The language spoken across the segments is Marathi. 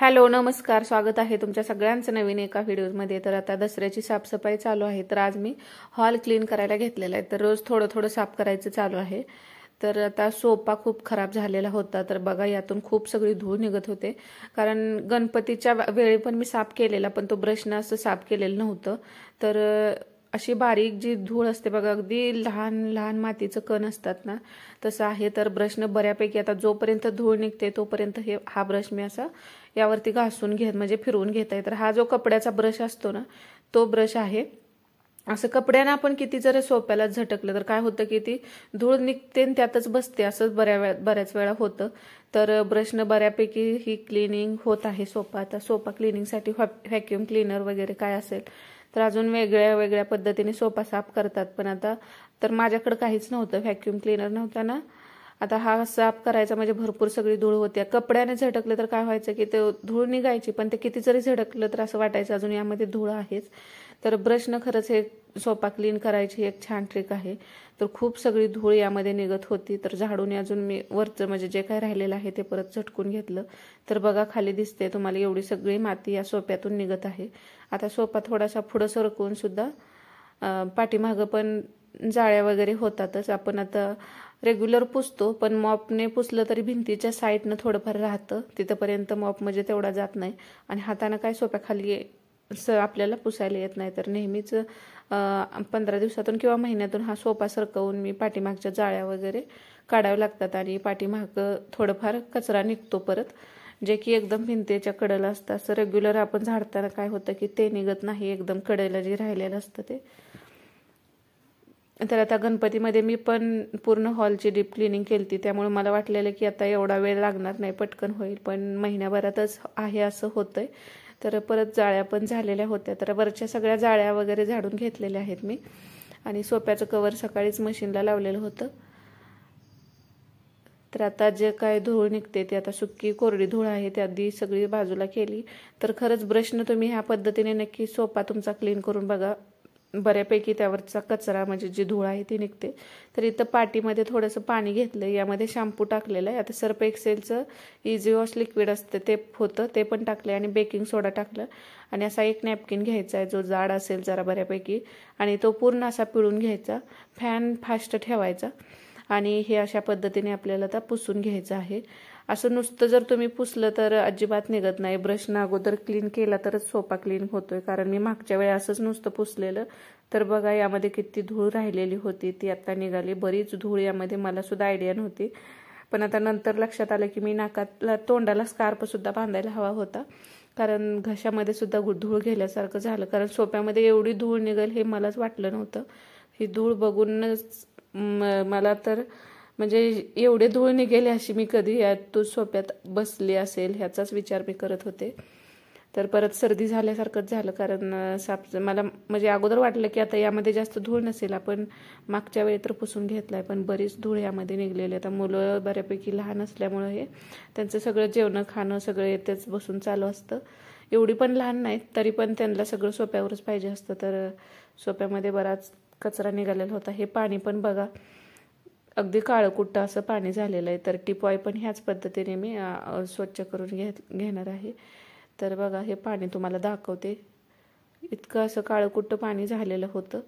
हॅलो नमस्कार स्वागत आहे तुमच्या सगळ्यांचं नवीन एका व्हिडिओमध्ये तर आता दसऱ्याची साफसफाई चालू आहे तर आज मी हॉल क्लीन करायला घेतलेला आहे तर रोज थोडं थोडं साफ करायचं चालू आहे तर आता सोपा खूप खराब झालेला होता तर बघा यातून खूप सगळी धूळ निघत होते कारण गणपतीच्या वेळी पण मी साफ केलेला पण तो ब्रशनं असं साफ केलेलं नव्हतं तर अशी बारीक जी धूळ असते बघा अगदी लहान लहान मातीचं कण असतात ना तसं आहे तर ब्रशनं बऱ्यापैकी आता जोपर्यंत धूळ निघते तोपर्यंत हे हा ब्रश मी असा यावरती घासून घेत म्हणजे फिरवून घेता येईल तर हा जो कपड्याचा ब्रश असतो ना तो ब्रश आहे असं कपड्यानं आपण किती जर सोप्याला झटकलं तर काय होतं की ती धूळ निघते त्यातच बसते असंच बऱ्या वेळा बऱ्याच वेळा होतं तर ब्रशनं बऱ्यापैकी ही क्लिनिंग होत आहे सोपा आता सोपा क्लिनिंगसाठी व्हॅक्युम क्लिनर वगैरे काय असेल तर अजून वेगळ्या वेगळ्या पद्धतीने सोपा साफ करतात पण आता तर माझ्याकडे काहीच नव्हतं व्हॅक्युम क्लिनर ना आता हा साफ करायचा म्हणजे भरपूर सगळी धूळ होती कपड्याने झटकलं तर काय व्हायचं की ते धूळ निघायची पण ते किती जरी झडकलं तर असं वाटायचं अजून यामध्ये धूळ आहेच तर ब्रशनं खरंच हे सोपा क्लीन करायची एक छान ट्रिक आहे तर खूप सगळी धूळ यामध्ये निघत होती तर झाडून अजून मी वरचं म्हणजे जे काय राहिलेलं आहे ते परत झटकून घेतलं तर बघा खाली दिसते तुम्हाला एवढी सगळी माती या सोप्यातून निघत आहे आता सोपा थोडासा पुढं सरकवून सुद्धा पाठीमागं पण जाळ्या वगैरे होतातच आपण आता रेग्युलर पुसतो पण मॉपने पुसलं तरी भिंतीच्या साईडनं थोडंफार राहतं तिथंपर्यंत मॉप म्हणजे तेवढा जात नाही आणि हातानं काय सोप्या खाली स आपल्याला पुसायला येत नाही तर नेहमीच पंधरा दिवसातून किंवा महिन्यातून हा सोपा सरकवून मी पाठीमागच्या जाळ्या वगैरे काढाव्या लागतात आणि पाठीमाग थोडंफार कचरा निघतो परत जे की एकदम भिंतीच्या कडेला असतं असं रेग्युलर आपण झाडताना काय होतं की ते निघत नाही एकदम कडेला जे राहिलेलं असतं ते तर आता गणपतीमध्ये मी पण पूर्ण हॉलची डीप क्लिनिंग केली होती त्यामुळे मला वाटलेलं की आता एवढा वेळ लागणार नाही पटकन होईल पण महिन्याभरातच आहे असं होतंय तर परत जाळ्या पण झालेल्या होत्या तर वरच्या सगळ्या जाळ्या वगैरे झाडून घेतलेल्या आहेत मी आणि सोप्याचं कवर सकाळीच मशीनला लावलेलं होतं तर आता जे काय धूळ निघते ते आता सुक्की कोरडी धूळ आहे ते आधी सगळी बाजूला केली तर खरंच ब्रशनं तुम्ही ह्या पद्धतीने नक्की सोपा तुमचा क्लीन करून बघा बऱ्यापैकी त्यावरचा कचरा म्हणजे जी धूळ आहे ती निघते तर इथं पाटीमध्ये थोडंसं पाणी घेतलं यामध्ये शॅम्पू टाकलेलं आहे आता सर्प एक्सेलचं इझी वॉश लिक्विड असतं ते होतं ते पण टाकले आणि बेकिंग सोडा टाकलं आणि असा एक नॅपकिन घ्यायचा आहे जो जाड असेल जरा बऱ्यापैकी आणि तो पूर्ण असा पिळून घ्यायचा फॅन फास्ट ठेवायचा आणि हे अशा पद्धतीने आपल्याला आता पुसून घ्यायचं आहे असं नुसतं जर तुम्ही पुसलं तर अजिबात निघत नाही ब्रशनं अगोदर क्लीन केला तरच सोपा क्लीन होतोय कारण मी मागच्या वेळी असंच नुसतं पुसलेलं तर बघा यामध्ये किती धूळ राहिलेली होती ती आता निघाली बरीच धूळ यामध्ये मला सुद्धा आयडिया नव्हती पण आता नंतर लक्षात आलं की मी नाकातला तोंडाला सुद्धा बांधायला हवा होता कारण घशामध्ये सुद्धा धूळ घेल्यासारखं झालं कारण सोप्यामध्ये एवढी धूळ निघेल हे मलाच वाटलं नव्हतं ही धूळ बघूनच मला तर म्हणजे एवढे धूळ निघेले अशी मी कधी तू सोप्यात बसली असेल ह्याचाच विचार मी करत होते तर परत सर्दी झाल्यासारखंच झालं कारण साप मला म्हणजे अगोदर वाटलं की आता यामध्ये जास्त धूळ नसेल आपण मागच्या वेळी तर पुसून घेतला आहे पण बरीच धूळ यामध्ये निघलेली आता मुलं बऱ्यापैकी लहान असल्यामुळं हे त्यांचं सगळं जेवणं खाणं सगळं येतेच बसून चालू असतं एवढी पण लहान नाहीत तरी पण त्यांना सगळं सोप्यावरच पाहिजे असतं तर सोप्यामध्ये बराच कचरा निघालेला होता हे पाणी पण बघा अगदी काळकुट्ट असं पाणी झालेलं आहे तर टिपॉय पण ह्याच पद्धतीने मी स्वच्छ करून घे घेणार आहे तर बघा हे पाणी तुम्हाला दाखवते इतकं असं काळकुट्ट पाणी झालेलं होतं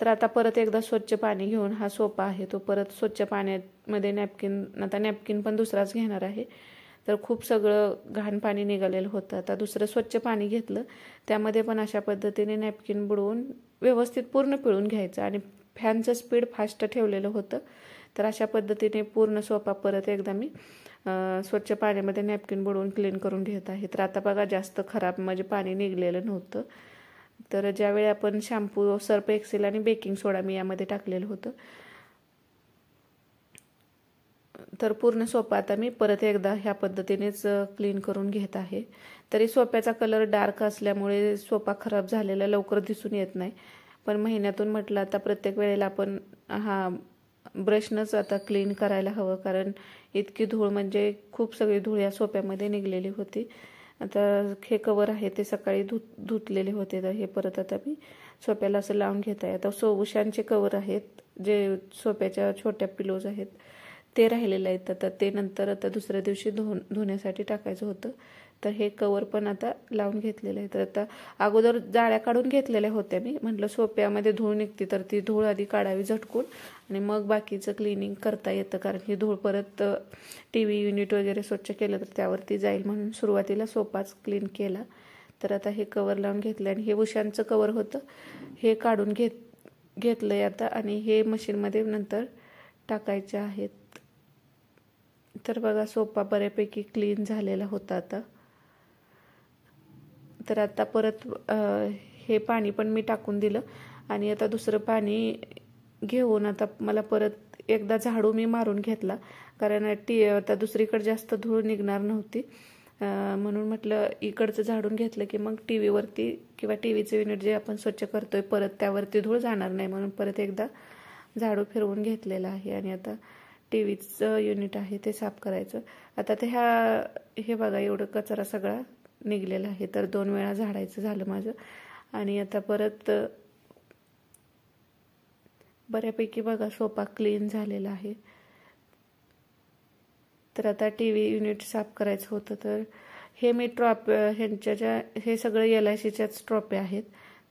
तर आता परत एकदा स्वच्छ पाणी घेऊन हा सोपा आहे तो परत स्वच्छ पाण्यामध्ये नॅपकिन आता नॅपकिन पण दुसराच घेणार आहे तर खूप सगळं घाण पाणी निघालेलं होतं आता दुसरं स्वच्छ पाणी घेतलं त्यामध्ये पण अशा पद्धतीने नॅपकिन बुडवून व्यवस्थित पूर्ण पिळून घ्यायचं आणि फॅनचं स्पीड फास्ट ठेवलेलं होतं तर अशा पद्धतीने पूर्ण सोपा परत एकदा मी स्वच्छ पाण्यामध्ये नॅपकिन बुडवून क्लीन करून घेत आहे तर आता बघा जास्त खराब म्हणजे पाणी निघलेलं नव्हतं तर ज्यावेळी आपण शॅम्पू सर्प एक्सेल आणि बेकिंग सोडा मी यामध्ये टाकलेलं होतं तर पूर्ण सोपा आता मी परत एकदा ह्या पद्धतीनेच क्लीन करून घेत आहे तरी सोप्याचा कलर डार्क असल्यामुळे सोपा खराब झालेला लवकर दिसून येत नाही पण महिन्यातून म्हटलं आता प्रत्येक वेळेला आपण हा ब्रशनच आता क्लीन करायला हवं कारण इतकी धूळ म्हणजे खूप सगळी धूळ या सोप्यामध्ये निघलेली होती आता हे कवर आहे ते सकाळी धुत धुतलेले होते तर हे परत आता मी सोप्याला असं लावून घेत आहे आता सो उशांचे कवर आहेत जे सोप्याच्या छोट्या पिलोज आहेत ते राहिलेलं आहेत आता ते नंतर आता दुसऱ्या दिवशी धुवून धुण्यासाठी टाकायचं होतं तर हे कवर पण आता लावून घेतलेलं आहे तर आता अगोदर जाळ्या काढून घेतलेल्या होत्या मी म्हटलं सोप्यामध्ये धूळ निघते तर ती धूळ आधी काढावी झटकून आणि मग बाकीचं क्लिनिंग करता येतं कारण ही धूळ परत टी व्ही युनिट वगैरे स्वच्छ केलं तर त्यावरती जाईल म्हणून सुरुवातीला सोपाच क्लीन केला तर आता हे कवर लावून घेतलं आणि हे उशांचं कवर होतं हे काढून घेत घेतलं आहे आता आणि हे मशीनमध्ये नंतर टाकायचे आहेत तर बघा सोपा बऱ्यापैकी क्लीन झालेला होता आता तर आता परत हे पाणी पण मी टाकून दिलं आणि आता दुसरं पाणी घेऊन आता मला परत एकदा झाडू मी मारून घेतला कारण टी आता दुसरीकडे जास्त धूळ निघणार नव्हती म्हणून म्हटलं इकडचं झाडून घेतलं की मग टी व्हीवरती किंवा टी व्हीचं युनिट जे आपण स्वच्छ करतोय परत त्यावरती धूळ जाणार नाही म्हणून परत एकदा झाडू फिरवून घेतलेला आहे आणि आता टी व्हीचं युनिट आहे ते साफ करायचं आता ते ह्या हे बघा एवढं कचरा सगळा निघलेला आहे तर दोन वेळा झाडायचं झालं माझं आणि आता परत बऱ्यापैकी बघा सोपा क्लीन झालेला आहे तर आता टी व्ही युनिट साफ करायचं होतं तर हे मी ट्रॉप ह्यांच्या ज्या हे सगळं एल आय सीच्याच ट्रॉप्या आहेत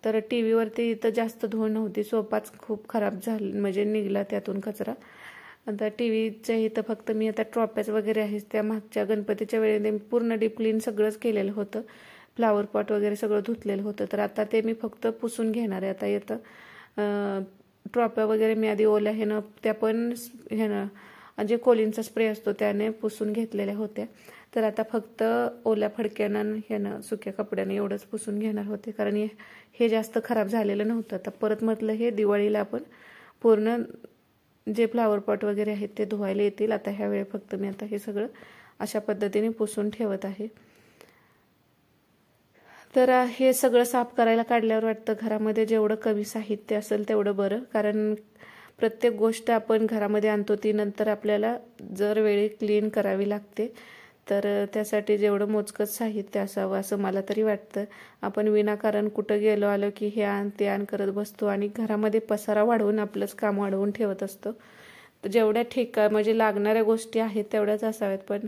तर टी व्हीवरती इथं जास्त धूळ नव्हती सोपाच खूप खराब झाली म्हणजे निघला त्यातून कचरा आता टी व्हीच्या इथं फक्त मी आता ट्रॉप्याच वगैरे आहेच त्या मागच्या गणपतीच्या वेळेने पूर्ण डीप क्लीन सगळंच केलेलं होतं फ्लावर पॉट वगैरे सगळं धुतलेलं होतं तर आता ते मी फक्त पुसून घेणार आहे आता येतं ट्रॉप्या वगैरे मी आधी ओल्या ह्यानं त्या पण ह्यानं जे कोलिनचा स्प्रे असतो त्याने पुसून घेतलेल्या होत्या तर आता फक्त ओल्या फडक्यानं ह्यानं सुक्या कपड्यानं एवढंच पुसून घेणार होते कारण हे जास्त खराब झालेलं नव्हतं आता परत म्हटलं हे दिवाळीला आपण पूर्ण जे फ्लावर पॉट वगैरे आहेत ते धुवायला येतील आता ह्या वेळी फक्त मी आता हे सगळं अशा पद्धतीने पुसून ठेवत आहे तर हे सगळं साफ करायला काढल्यावर वाटतं घरामध्ये जेवढं कमी साहित्य असेल तेवढं बरं कारण प्रत्येक गोष्ट आपण घरामध्ये आणतो ती नंतर आपल्याला जर वेळी क्लीन करावी लागते तर त्यासाठी जेवढं मोजकंच साहित्य असावं असं मला तरी वाटतं आपण विनाकारण कुठं गेलो आलो की हे आण ते आण करत बसतो आणि घरामध्ये पसारा वाढवून आपलंच काम वाढवून ठेवत असतो जेवढ्या ठेका म्हणजे लागणाऱ्या गोष्टी आहेत तेवढ्याच असाव्यात पण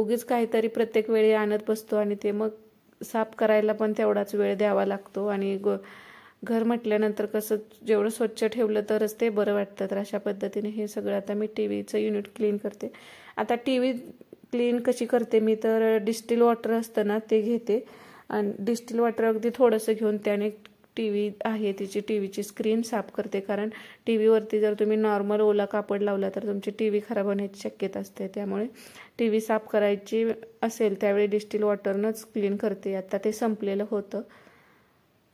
उगीच काहीतरी प्रत्येक वेळी आणत बसतो आणि ते मग साफ करायला पण तेवढाच वेळ द्यावा लागतो आणि गो घर म्हटल्यानंतर कसं जेवढं स्वच्छ ठेवलं तरच ते बरं वाटतं तर अशा पद्धतीने हे सगळं आता मी टी व्हीचं युनिट क्लीन करते आता टी व्ही क्लीन कशी करते मी तर डिस्टिल वॉटर असतं ना ते घेते आणि डिस्टिल वॉटर अगदी थोडंसं घेऊन त्याने टी व्ही आहे तिची टी व्हीची स्क्रीन साफ करते कारण टी व्हीवरती जर तुम्ही नॉर्मल ओला कापड लावला तर तुमची टी व्ही खराब होण्याची शक्यता असते त्यामुळे टी व्ही साफ करायची असेल त्यावेळी डिस्टील वॉटरनंच क्लीन करते आत्ता ते संपलेलं होतं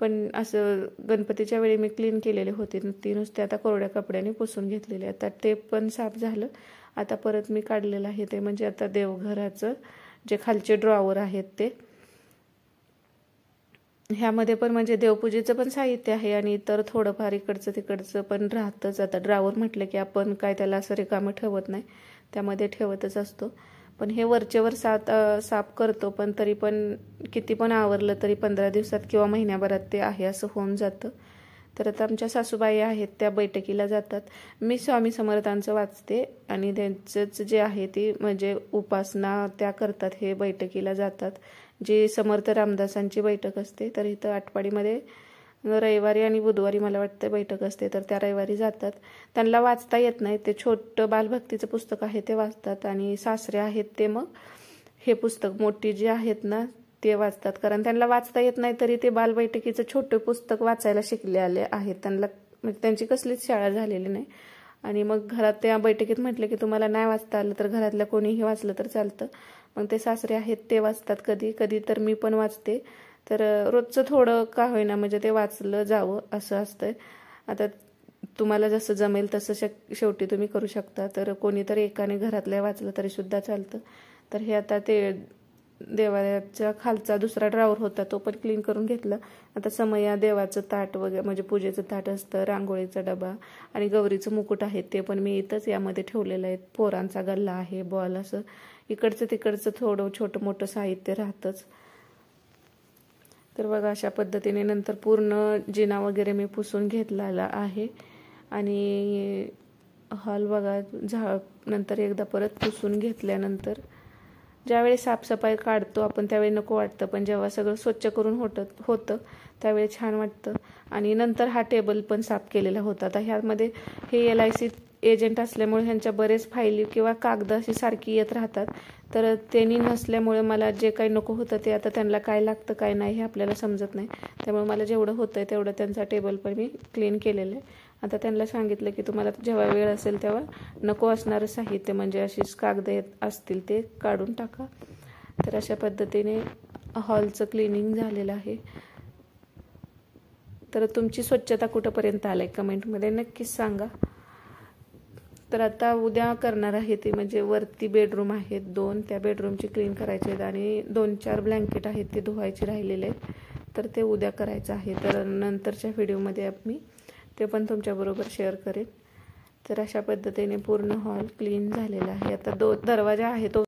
पण असं गणपतीच्या वेळी मी क्लीन केलेले होते ती नुसते आता कोरड्या कपड्याने पुसून घेतलेले आता ते पण साफ झालं आता परत मी काढलेलं आहे ते म्हणजे आता देवघराचं जे खालचे ड्रॉवर आहेत ते ह्यामध्ये पण म्हणजे देवपूजेचं पण साहित्य आहे आणि इतर थोडंफार इकडचं तिकडचं पण राहतंच आता ड्रावर म्हटलं की आपण काय त्याला असं रिकामं ठेवत नाही त्यामध्ये ठेवतच असतो पण हे वरचेवर सात साफ करतो पण तरी पण किती पण आवरलं तरी पंधरा दिवसात किंवा महिन्याभरात ते आहे असं होऊन जातं तर आता आमच्या सासूबाई आहेत त्या बैठकीला जातात मी स्वामी समर्थांचं वाचते आणि त्यांचंच जे आहे ती म्हणजे उपासना त्या करतात हे बैठकीला जातात जी समर्थ रामदासांची बैठक असते तर इथं आटपाडीमध्ये रविवारी आणि बुधवारी मला वाटतं बैठक असते तर त्या रविवारी जातात त्यांना वाचता येत नाही ते छोटं बालभक्तीचं पुस्तक आहे ते वाचतात आणि सासरे आहेत ते मग हे पुस्तक मोठी जी आहेत ना ते वाचतात कारण त्यांना वाचता येत नाही तरी ते बालबैठकीचं छोटं पुस्तक वाचायला शिकले आले आहेत त्यांना म्हणजे त्यांची कसलीच शाळा झालेली नाही आणि मग घरात त्या बैठकीत म्हटलं की तुम्हाला नाही वाचता आलं तर घरातल्या कोणीही वाचलं तर चालतं मग ते सासरे आहेत ते वाचतात कधी कधी तर मी पण वाचते तर रोजचं थोडं का होईना म्हणजे ते वाचलं जावं असं असतंय आता तुम्हाला जसं जमेल तसं शक शेवटी तुम्ही करू शकता तर कोणीतरी एकाने घरातलं वाचलं तरीसुद्धा चालतं तर हे आता ते देवाच्या खालचा दुसरा ड्रावर होता तो पण क्लीन करून घेतला आता समया देवाचं ताट वगैरे म्हणजे पूजेचं ताट असतं रांगोळीचा डबा आणि गौरीचं मुकुट आहे ते पण मी इथंच यामध्ये ठेवलेलं आहे पोरांचा गल्ला आहे बॉल असं इकडचं तिकडचं थोडं छोटं मोठं साहित्य राहतंच तर बघा अशा पद्धतीने नंतर पूर्ण जिना वगैरे मी पुसून घेतलेला आहे आणि हॉल बघा झा नंतर एकदा परत पुसून घेतल्यानंतर ज्यावेळी साफसफाई काढतो आपण त्यावेळी नको वाटतं पण जेव्हा सगळं स्वच्छ करून होतं होतं त्यावेळी छान वाटतं आणि नंतर हा टेबल पण साफ केलेला होता आता ह्यामध्ये हे एल आय सी एजंट असल्यामुळे ह्यांच्या बरेच फायली किंवा कागद अशी सारखी येत राहतात तर त्यांनी नसल्यामुळे मला जे काही नको होतं ते आता त्यांना काय लागतं काय नाही हे आपल्याला समजत नाही त्यामुळे मला जेवढं होतं आहे तेवढं त्यांचा टेबल पण मी क्लीन केलेलं आहे आता त्यांना सांगितलं की तुम्हाला जेव्हा वेळ असेल तेव्हा नको असणारं साहित्य म्हणजे अशीच येत असतील ते काढून टाका तर अशा पद्धतीने हॉलचं क्लिनिंग झालेलं आहे तर तुमची स्वच्छता कुठंपर्यंत आलं आहे कमेंटमध्ये नक्कीच सांगा तर आता उद्या करणार आहे ते म्हणजे वरती बेडरूम आहेत दोन त्या बेडरूमची क्लीन करायचे आहेत आणि दोन चार ब्लँकेट आहेत ते धुवायचे राहिलेले आहेत तर ते उद्या करायचं आहे तर नंतरच्या व्हिडिओमध्ये मी ते पण तुमच्याबरोबर शेअर करेन तर अशा पद्धतीने पूर्ण हॉल क्लीन झालेला आहे आता दो दरवाजा आहे तो